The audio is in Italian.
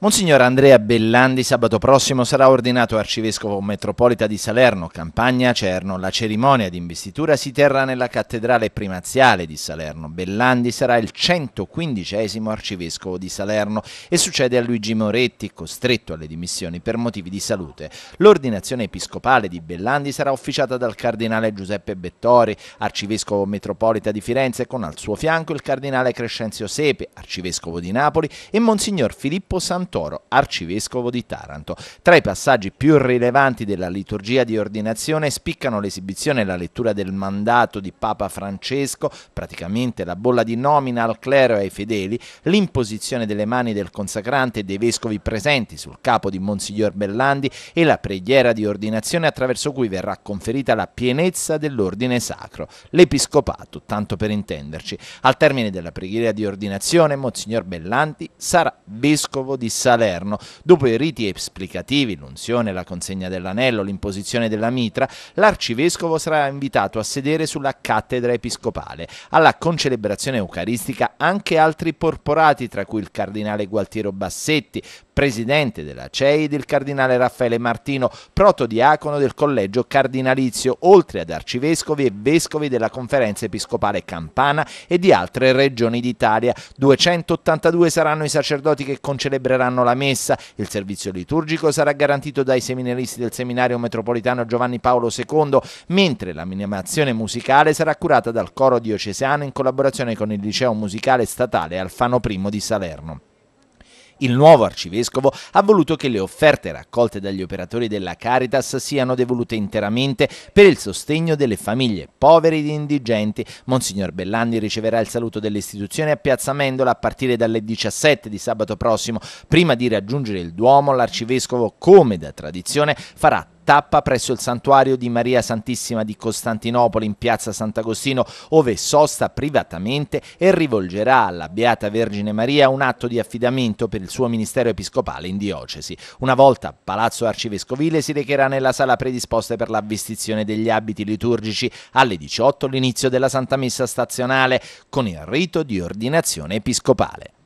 Monsignor Andrea Bellandi sabato prossimo sarà ordinato arcivescovo metropolita di Salerno, Campagna, Cerno. La cerimonia di investitura si terrà nella cattedrale primaziale di Salerno. Bellandi sarà il 115 arcivescovo di Salerno e succede a Luigi Moretti, costretto alle dimissioni per motivi di salute. L'ordinazione episcopale di Bellandi sarà officiata dal cardinale Giuseppe Bettori, arcivescovo metropolita di Firenze, con al suo fianco il cardinale Crescenzio Sepe, arcivescovo di Napoli, e Monsignor Filippo Sant'Antonio Santoro, arcivescovo di Taranto. Tra i passaggi più rilevanti della liturgia di ordinazione spiccano l'esibizione e la lettura del mandato di Papa Francesco, praticamente la bolla di nomina al clero e ai fedeli, l'imposizione delle mani del consacrante e dei vescovi presenti sul capo di Monsignor Bellandi e la preghiera di ordinazione attraverso cui verrà conferita la pienezza dell'ordine sacro, l'episcopato, tanto per intenderci. Al termine della preghiera di ordinazione, Monsignor Bellanti sarà vescovo di Salerno. Dopo i riti esplicativi, l'unzione, la consegna dell'anello, l'imposizione della mitra, l'arcivescovo sarà invitato a sedere sulla cattedra episcopale. Alla concelebrazione eucaristica anche altri porporati, tra cui il cardinale Gualtiero Bassetti, presidente della CEI ed il cardinale Raffaele Martino, protodiacono del collegio cardinalizio, oltre ad arcivescovi e vescovi della conferenza episcopale campana e di altre regioni d'Italia. 282 saranno i sacerdoti che concelebreranno faranno la messa. Il servizio liturgico sarà garantito dai seminaristi del seminario metropolitano Giovanni Paolo II, mentre la minimazione musicale sarà curata dal coro diocesano in collaborazione con il liceo musicale statale Alfano I di Salerno. Il nuovo arcivescovo ha voluto che le offerte raccolte dagli operatori della Caritas siano devolute interamente per il sostegno delle famiglie povere ed indigenti. Monsignor Bellandi riceverà il saluto dell'istituzione a Piazza Mendola a partire dalle 17 di sabato prossimo. Prima di raggiungere il Duomo, l'arcivescovo, come da tradizione, farà tappa presso il santuario di Maria Santissima di Costantinopoli in piazza Sant'Agostino, ove sosta privatamente e rivolgerà alla Beata Vergine Maria un atto di affidamento per il suo ministero episcopale in diocesi. Una volta palazzo arcivescovile si recherà nella sala predisposta per la vestizione degli abiti liturgici alle 18 l'inizio della Santa Messa stazionale con il rito di ordinazione episcopale.